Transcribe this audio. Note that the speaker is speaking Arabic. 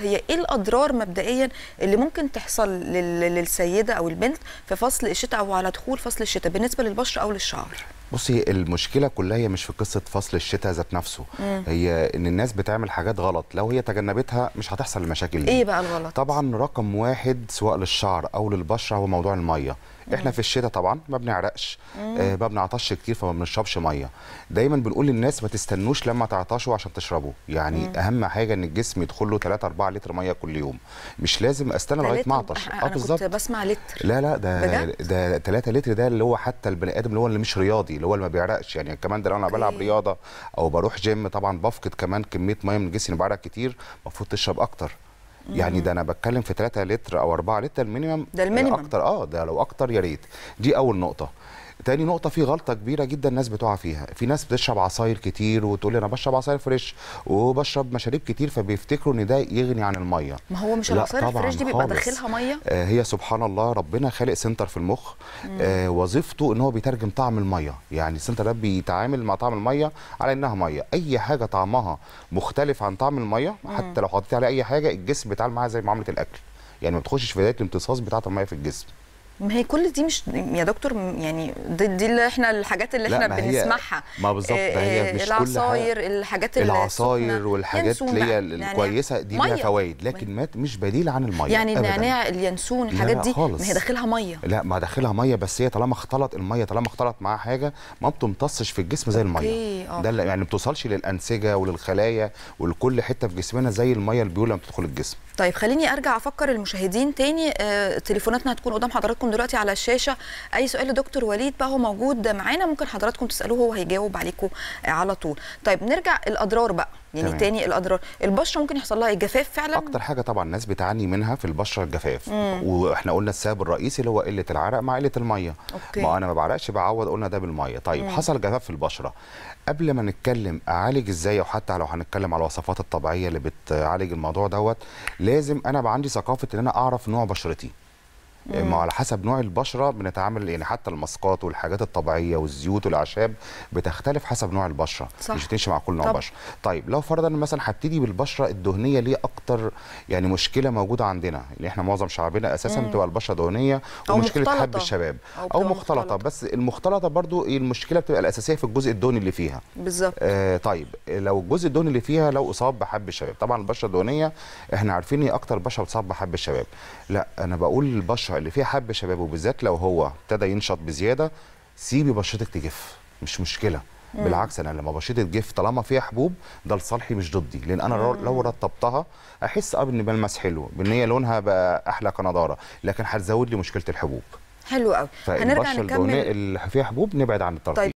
هي ايه الاضرار مبدئيا اللي ممكن تحصل للسيده او البنت في فصل الشتاء او على دخول فصل الشتاء بالنسبه للبشره او للشعر بصي المشكله كلها هي مش في قصه فصل الشتاء ذات نفسه مم. هي ان الناس بتعمل حاجات غلط لو هي تجنبتها مش هتحصل المشاكل دي ايه بقى الغلط طبعا رقم واحد سواء للشعر او للبشره هو موضوع الميه احنا في الشتاء طبعا ما بنعرقش آه ما بنعطش كتير فما بنشربش ميه دايما بنقول للناس ما تستنوش لما تعطشوا عشان تشربوا يعني مم. اهم حاجه ان الجسم يدخل له 3 4 لتر ميه كل يوم مش لازم استنى لغايه ما اعطش أنا آه، كنت بسمع لتر لا لا ده ده 3 لتر ده اللي هو حتى البني ادم اللي هو اللي مش رياضي اللي هو اللي ما بيعرقش يعني كمان ده لو انا بلعب رياضه او بروح جيم طبعا بفقد كمان كميه ميه من جسمي بعرق كتير المفروض تشرب اكتر يعني ده انا بتكلم في 3 لتر او 4 لتر مينيمم ده المينيمم اكتر اه ده لو اكتر يا ريت دي اول نقطه تاني نقطه في غلطه كبيره جدا الناس بتقع فيها في ناس بتشرب عصاير كتير وتقول لي انا بشرب عصاير فريش وبشرب مشاريب كتير فبيفتكروا ان ده يغني عن الميه ما هو مش العصاير الفريش دي بيبقى داخلها ميه آه هي سبحان الله ربنا خالق سنتر في المخ آه وظيفته ان هو بيترجم طعم الميه يعني السنتر ده بيتعامل مع طعم الميه على انها ميه اي حاجه طعمها مختلف عن طعم الميه حتى لو حطيت عليها اي حاجه الجسم بيتعامل معاها زي معامله الاكل يعني ما تخشش في بدايه الامتصاص بتاعه الميه في الجسم ما هي كل دي مش يا دكتور يعني دي, دي اللي احنا الحاجات اللي احنا ما بنسمعها ما بالظبط آه، هي آه، مش العصاير كل الحاجات العصاير والحاجات اللي هي يعني الكويسه دي ليها فوائد لكن ما مش بديل عن الميه يعني النعناع اليانسون الحاجات دي خالص. ما هي داخلها ميه لا ما داخلها ميه بس هي طالما اختلط الميه طالما اختلط معاها حاجه ما بتمتصش في الجسم زي الميه ده اللي يعني ما بتوصلش للانسجه وللخلايا ولكل حته في جسمنا زي الميه البيوله لما بتدخل الجسم طيب خليني ارجع افكر المشاهدين تاني آه تليفوناتنا هتكون قدام حضراتكم قدامكم دلوقتي على الشاشه اي سؤال لدكتور وليد بقى هو موجود معانا ممكن حضراتكم تسالوه هو هيجاوب عليكم على طول طيب نرجع الاضرار بقى يعني تمام. تاني الاضرار البشره ممكن يحصل لها جفاف فعلا اكتر حاجه طبعا الناس بتعاني منها في البشره الجفاف مم. واحنا قلنا السبب الرئيسي اللي هو قله العرق مع قله الميه أوكي. ما انا ما بعرقش بعوض قلنا ده بالميه طيب مم. حصل جفاف في البشره قبل ما نتكلم اعالج ازاي او حتى لو هنتكلم على الوصفات الطبيعيه اللي بتعالج الموضوع دوت لازم انا عندي ثقافه ان انا اعرف نوع بشرتي إيه، ما على حسب نوع البشره بنتعامل يعني حتى الماسكات والحاجات الطبيعيه والزيوت والاعشاب بتختلف حسب نوع البشره صح. مش هتمشي مع كل نوع طب. بشره طيب لو فرضا مثلا هبتدي بالبشره الدهنيه ليه اكتر يعني مشكله موجوده عندنا اللي يعني احنا معظم شعبنا اساسا مم. بتبقى البشره دهنيه ومشكله حب الشباب او, أو مختلطة. مختلطه بس المختلطه برضو المشكله بتبقى الاساسيه في الجزء الدهني اللي فيها بالظبط آه طيب لو الجزء الدهني اللي فيها لو اصاب بحب الشباب طبعا البشره الدهنيه احنا عارفين هي اكتر بشره بتصاب بحب الشباب لا انا بقول البشره اللي فيها حب شباب وبالذات لو هو ابتدى ينشط بزياده سيبي بشرتك تجف مش مشكله مم. بالعكس انا لما بشيط الجف طالما فيها حبوب ده لصالحي مش ضدي لان انا مم. لو رطبتها احس اه ان ملمس حلو بان هي لونها بقى احلى كنضاره لكن هتزود لي مشكله الحبوب حلو قوي هنرجع نكمل اللي فيها حبوب نبعد عن الترطيب طيب.